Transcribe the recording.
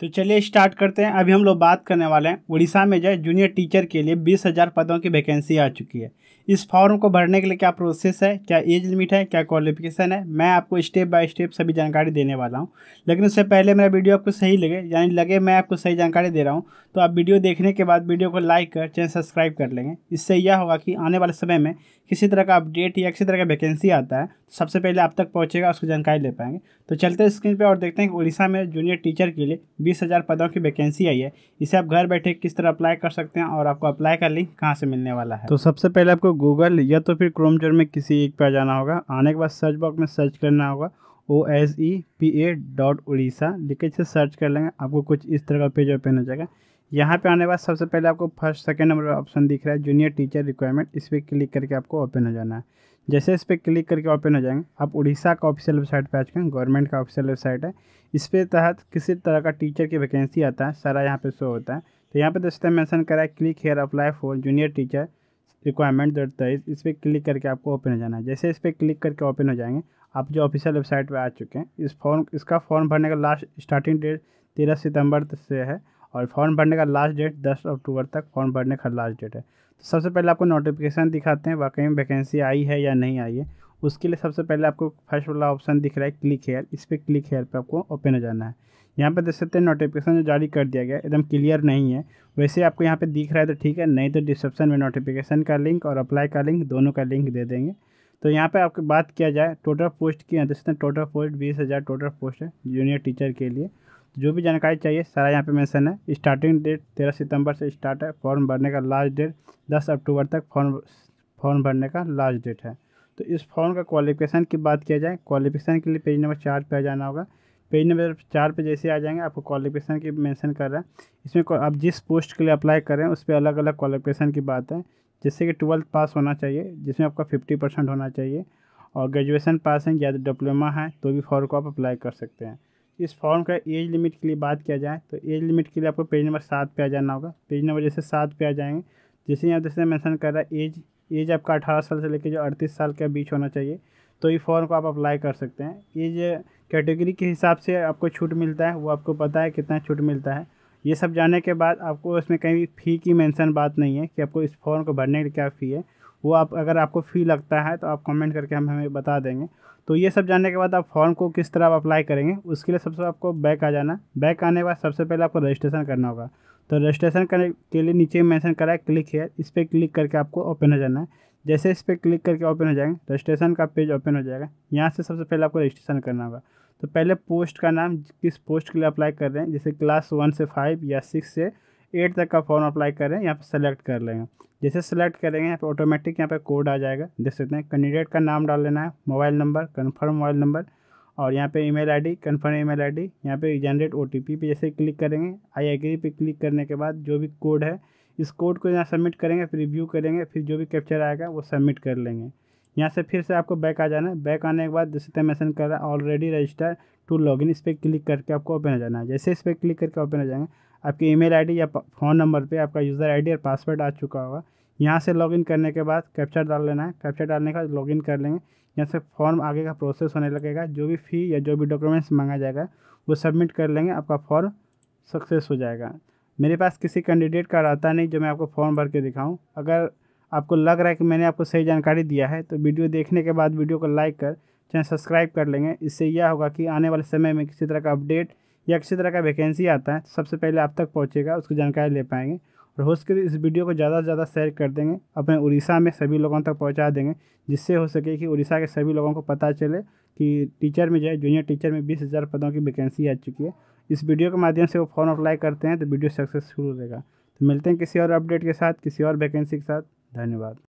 तो चलिए स्टार्ट करते हैं अभी हम लोग बात करने वाले हैं उड़ीसा में जो जूनियर टीचर के लिए बीस हज़ार पदों की वैकेंसी आ चुकी है इस फॉर्म को भरने के लिए क्या प्रोसेस है क्या एज लिमिट है क्या क्वालिफिकेशन है मैं आपको स्टेप बाय स्टेप सभी जानकारी देने वाला हूँ लेकिन उससे पहले मेरा वीडियो आपको सही लगे यानी लगे मैं आपको सही जानकारी दे रहा हूँ तो आप वीडियो देखने के बाद वीडियो को लाइक कर चैनल सब्सक्राइब कर लेंगे इससे यह होगा कि आने वाले समय में किसी तरह का अपडेट या किसी तरह का वैकेंसी आता है तो सबसे पहले आप तक पहुँचेगा उसकी जानकारी ले पाएंगे तो चलते स्क्रीन पर और देखते हैं कि उड़ीसा में जूनियर टीचर के लिए बीस हज़ार पदों की वैकेंसी आई है इसे आप घर बैठे किस तरह अप्लाई कर सकते हैं और आपको अप्लाई का लिंक कहाँ से मिलने वाला है तो सबसे पहले आपको गूगल या तो फिर क्रोम जोर में किसी एक पर आ जाना होगा आने के बाद सर्च बॉक्स में सर्च करना होगा O S E P A dot Orissa लिखे से सर्च कर लेंगे आपको कुछ इस तरह का पेज ओपन हो जाएगा यहाँ पे आने के बाद सबसे पहले आपको फर्स्ट सेकेंड नंबर ऑप्शन दिख रहा है जूनियर टीचर रिक्वायरमेंट इस पर क्लिक करके आपको ओपन हो जाना है जैसे इस पर क्लिक करके ओपन हो जाएंगे आप उड़ीसा का ऑफिशियल वेबसाइट पर आ चुके हैं गवर्नमेंट का ऑफिशियल वेबसाइट है इस तहत किसी तरह का टीचर की वैकेंसी आता है सारा यहाँ पे शो होता है तो यहाँ पे दोस्तों मैंसन करा है click here apply for junior teacher requirement देता है इस पर क्लिक करके आपको ओपन हो जाना है जैसे इस पर क्लिक करके ओपन हो जाएंगे आप जो ऑफिशियल वेबसाइट पर आ चुके हैं इस फॉर्म इसका फॉर्म भरने का लास्ट स्टार्टिंग डेट तेरह सितंबर से है और फॉर्म भरने का लास्ट डेट दस अक्टूबर तक फॉर्म भरने का लास्ट डेट है तो सबसे पहले आपको नोटिफिकेशन दिखाते हैं वाकई में वैकेंसी आई है या नहीं आई है उसके लिए सबसे पहले आपको फर्स्ट वाला ऑप्शन दिख रहा है क्लिक हेयर इस पर क्लिक हेयर पर आपको ओपन हो जाना है यहाँ पर देख सकते हैं नोटिफिकेशन जो जारी कर दिया गया एकदम क्लियर नहीं है वैसे आपको यहाँ पर दिख रहा है तो ठीक है नहीं तो डिस्क्रिप्शन में नोटिफिकेशन का लिंक और अप्लाई का लिंक दोनों का लिंक दे देंगे तो यहाँ पे आपकी बात किया जाए टोटल पोस्ट की देख सकते हैं टोटल पोस्ट बीस हज़ार टोटल पोस्ट है जूनियर टीचर के लिए जो भी जानकारी चाहिए सारा यहाँ पे मेंशन है स्टार्टिंग डेट तेरह सितंबर से स्टार्ट है फॉर्म भरने का लास्ट डेट दस अक्टूबर तक फॉर्म फॉर्म भरने का लास्ट डेट है तो इस फॉर्म का क्वालिफिकेशन की बात किया जाए क्वालिफिकेशन के लिए पेज नंबर चार पर जाना होगा पेज नंबर चार पे जैसे आ जाएंगे आपको क्वालिफिकेशन की मेंशन कर रहा है इसमें आप जिस पोस्ट के लिए अप्लाई कर रहे हैं उस पर अलग अलग क्वालिफिकेशन की बात है जैसे कि ट्वेल्थ पास होना चाहिए जिसमें आपका फिफ्टी परसेंट होना चाहिए और ग्रेजुएसन पास है या डिप्लोमा तो है तो भी फॉर्म को आप अप्लाई कर सकते हैं इस फॉर्म का एज लिमिट के लिए बात किया जाए तो एज लिमिट के लिए आपको पेज नंबर सात पर आ जाना होगा पेज नंबर जैसे सात पे आ जाएंगे जैसे यहाँ जैसे मैंसन कर रहा है एज एज आपका अठारह साल से लेकर जो अड़तीस साल के बीच होना चाहिए तो ये फॉर्म को आप अप्लाई कर सकते हैं एज कैटेगरी के हिसाब से आपको छूट मिलता है वो आपको पता है कितना छूट मिलता है ये सब जानने के बाद आपको इसमें कहीं भी फ़ी की मेंशन बात नहीं है कि आपको इस फॉर्म को भरने की क्या फ़ी है वो आप अगर आपको फ़ी लगता है तो आप कमेंट करके हम हमें बता देंगे तो ये सब जानने के बाद आप फॉर्म को किस तरह आप अप्लाई करेंगे उसके लिए सबसे सब आपको बैक आ जाना बैक आने के बाद सबसे पहले आपको रजिस्ट्रेशन करना होगा तो रजिस्ट्रेशन करने के लिए नीचे मैंसन करा है क्लिक है इस पर क्लिक करके आपको ओपन हो जाना है जैसे इस पर क्लिक करके ओपन हो जाएंगे रजिस्ट्रेशन का पेज ओपन हो जाएगा यहाँ से सबसे पहले आपको रजिस्ट्रेशन करना होगा तो पहले पोस्ट का नाम किस पोस्ट के लिए अप्लाई कर रहे हैं जैसे क्लास वन से फाइव या सिक्स से एट तक का फॉर्म अप्लाई कर रहे हैं यहाँ पर सेलेक्ट कर लेंगे जैसे सेलेक्ट करेंगे यहाँ पर ऑटोमेटिक यहाँ पर कोड आ जाएगा देख सकते हैं कैंडिडेट का नाम डाल लेना है mobile number confirm mobile number और यहाँ पे email ID confirm email ID यहाँ पर जनरेट पी पे जैसे क्लिक करेंगे आई एग्री पे क्लिक करने के बाद जो भी कोड है इस कोड को यहाँ सबमिट करेंगे फिर रिव्यू करेंगे फिर जो भी कैप्चर आएगा वो सबमिट कर लेंगे यहाँ से फिर से आपको बैक आ जाना है बैक आने के बाद जैसे तो कर रहा है ऑलरेडी रजिस्टर टू लॉगिन इस पर क्लिक करके आपको ओपन हो जाना है जैसे इस पर क्लिक करके ओपन हो जाएंगे आपकी ईमेल आईडी या फ़ोन नंबर पे आपका यूज़र आईडी और पासवर्ड आ चुका होगा यहाँ से लॉगिन करने के बाद कैप्चर डाल लेना है कैप्चर डालने के बाद लॉगिन कर लेंगे यहाँ से फॉर्म आगे का प्रोसेस होने लगेगा जो भी फ़ी या जो भी डॉक्यूमेंट्स मांगा जाएगा वो सबमिट कर लेंगे आपका फॉर्म सक्सेस हो जाएगा मेरे पास किसी कैंडिडेट का रहता नहीं जो मैं आपको फॉर्म भर के दिखाऊँ अगर आपको लग रहा है कि मैंने आपको सही जानकारी दिया है तो वीडियो देखने के बाद वीडियो को लाइक कर चैनल सब्सक्राइब कर लेंगे इससे यह होगा कि आने वाले समय में किसी तरह का अपडेट या किसी तरह का वैकेंसी आता है तो सबसे पहले आप तक पहुँचेगा उसकी जानकारी ले पाएंगे और हो सके इस वीडियो को ज़्यादा से ज़्यादा शेयर कर देंगे अपने उड़ीसा में सभी लोगों तक पहुँचा देंगे जिससे हो सके कि उड़ीसा के सभी लोगों को पता चले कि टीचर में जो है जूनियर टीचर में बीस हज़ार पदों की वैकेंसी आ चुकी है इस वीडियो के माध्यम से वो फॉर्म अप्लाई करते हैं तो वीडियो सक्सेसफुल रहेगा तो मिलते हैं किसी और अपडेट के साथ किसी और वैकेंसी के साथ धन्यवाद